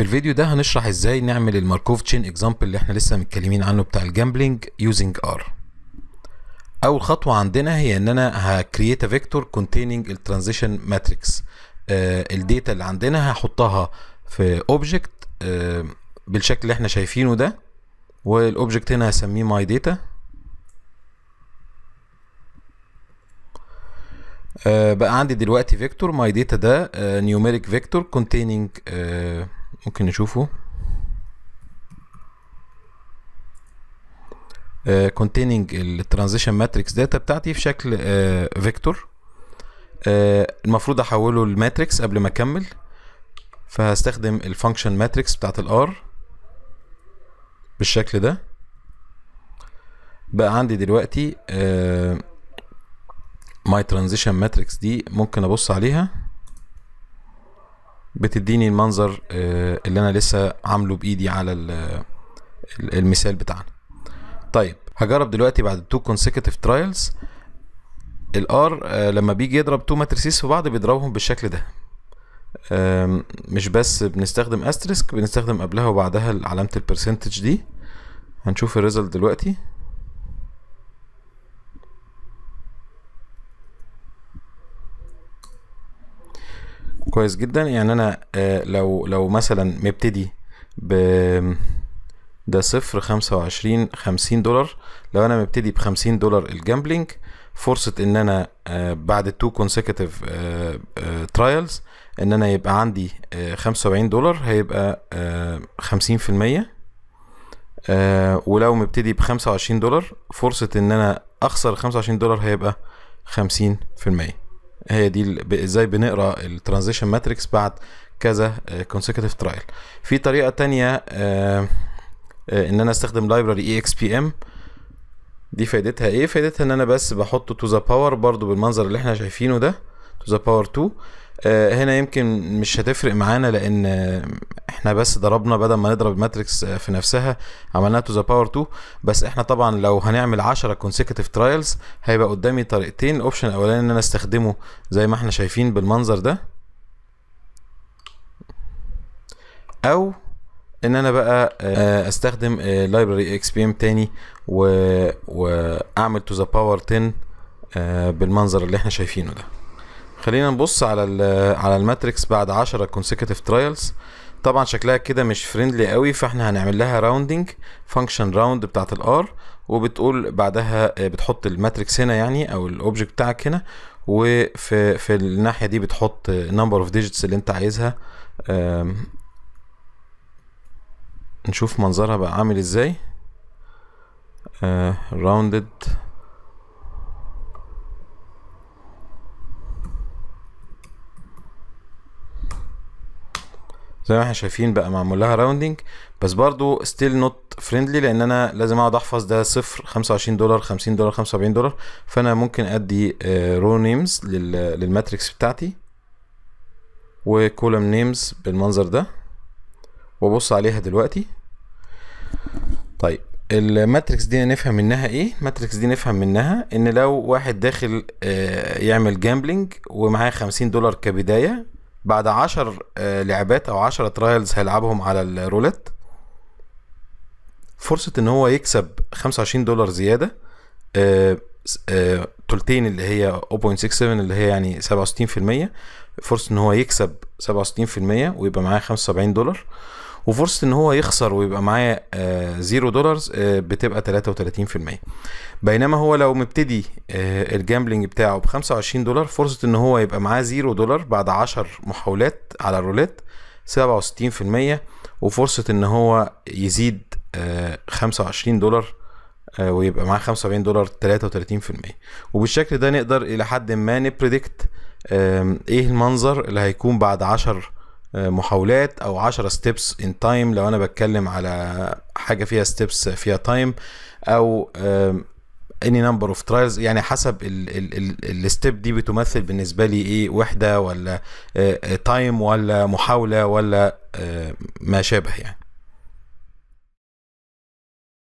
في الفيديو ده هنشرح ازاي نعمل الماركوف تشين اكزامبل اللي احنا لسه متكلمين عنه بتاع الجامبلينج يوزنج ار اول خطوه عندنا هي ان انا هكرييت ا فيكتور كونتيننج الترانزيشن ماتريكس الداتا اللي عندنا هحطها في اوبجكت آه، بالشكل اللي احنا شايفينه ده والاوبجكت هنا هسميه ماي آه، داتا بقى عندي دلوقتي فيكتور ماي داتا ده نيوميريك فيكتور كونتيننج ممكن نشوفه آه، containing الترانزيشن ماتريكس داتا بتاعتي في شكل فيكتور آه، آه، المفروض احوله لماتريكس قبل ما اكمل فهستخدم الفانكشن ماتريكس بتاعت الار بالشكل ده بقى عندي دلوقتي ماي ترانزيشن ماتريكس دي ممكن ابص عليها بتديني المنظر آه، اللي انا لسه عامله بايدي على المثال بتاعنا طيب هجرب دلوقتي بعد تو كونسيكتيف ترايلز الار لما بيجي يضرب تو ماتريسيس في بعض بيضربهم بالشكل ده مش بس بنستخدم استرسك بنستخدم قبلها وبعدها علامه البرسنتج دي هنشوف الريزلت دلوقتي كويس جدا يعني انا آه، لو لو مثلا مبتدي ب ده صفر خمسة وعشرين خمسين دولار لو انا مبتدي بخمسين دولار الجامبلينج فرصة ان انا آه، بعد التو كونسيكتيف ترايلز ان انا يبقى عندي آه، خمسة وعين دولار هيبقى خمسين في المية ولو مبتدي بخمسة وعشرين دولار فرصة ان انا اخسر خمسة وعشرين دولار هيبقى خمسين في المية هي دي ازاي بنقرا الترانزيشن ماتريكس بعد كذا كونسيكتيف آه، ترايل في طريقه تانية آه، ان انا استخدم لايبراري اي اكس بي ام دي فايدتها ايه فايدتها ان انا بس بحطه تو ذا باور برضو بالمنظر اللي احنا شايفينه ده تو ذا باور 2 آه، هنا يمكن مش هتفرق معانا لان احنا بس ضربنا بدل ما نضرب الماتريكس آه، في نفسها عملناها تو ذا باور 2 بس احنا طبعا لو هنعمل 10 كونسيكتيف ترايلز هيبقى قدامي طريقتين الاوبشن الاولاني ان انا استخدمه زي ما احنا شايفين بالمنظر ده او ان انا بقى آه، استخدم لايبرري اكس بي ام تاني واعمل تو ذا باور 10 بالمنظر اللي احنا شايفينه ده خلينا نبص على على الماتريكس بعد 10 كونسيكتيف ترايلز طبعا شكلها كده مش فريندلي قوي فاحنا هنعمل لها راوندنج فانكشن راوند بتاعه الار وبتقول بعدها آه، بتحط الماتريكس هنا يعني او الاوبجكت بتاعك هنا وفي في الناحيه دي بتحط نمبر اوف ديجيتس اللي انت عايزها نشوف منظرها بقى عامل ازاي راوندد آه، uh, زي ما احنا شايفين بقى معمول لها راوندنج بس برضو ستيل نوت فريندلي لان انا لازم اقعد احفظ ده صفر 25 دولار 50 دولار 75 دولار فانا ممكن ادي رو نيمز للماتريكس بتاعتي وكولم نيمز بالمنظر ده وابص عليها دلوقتي طيب الماتريكس دي نفهم منها ايه الماتريكس دي نفهم منها ان لو واحد داخل آه، يعمل جامبلينج ومعاه 50 دولار كبدايه بعد عشر آه، لعبات او عشرة ترايلز هيلعبهم على الرولت فرصه ان هو يكسب 25 دولار زياده آه، آه، تلتين اللي هي 0.67 اللي هي يعني 67% فرصه ان هو يكسب 67% ويبقى معاه 75 دولار وفرصه ان هو يخسر ويبقى معاه 0 آه، دولارز آه، بتبقى 33% بينما هو لو مبتدي آه، الجامبلنج بتاعه ب 25 دولار فرصه ان هو يبقى معاه 0 دولار بعد 10 محاولات على الروليت 67% وفرصه ان هو يزيد 25 دولار ويبقى معاه 75 دولار 33% وبالشكل ده نقدر الى حد ما نبريدكت ايه المنظر اللي هيكون بعد 10 محاولات او 10 ستيبس ان تايم لو انا بتكلم على حاجه فيها ستيبس فيها تايم او اني نمبر اوف ترايلز يعني حسب الستيب دي بتمثل بالنسبه لي ايه وحده ولا تايم آه، آه، ولا محاوله ولا آه، ما شابه يعني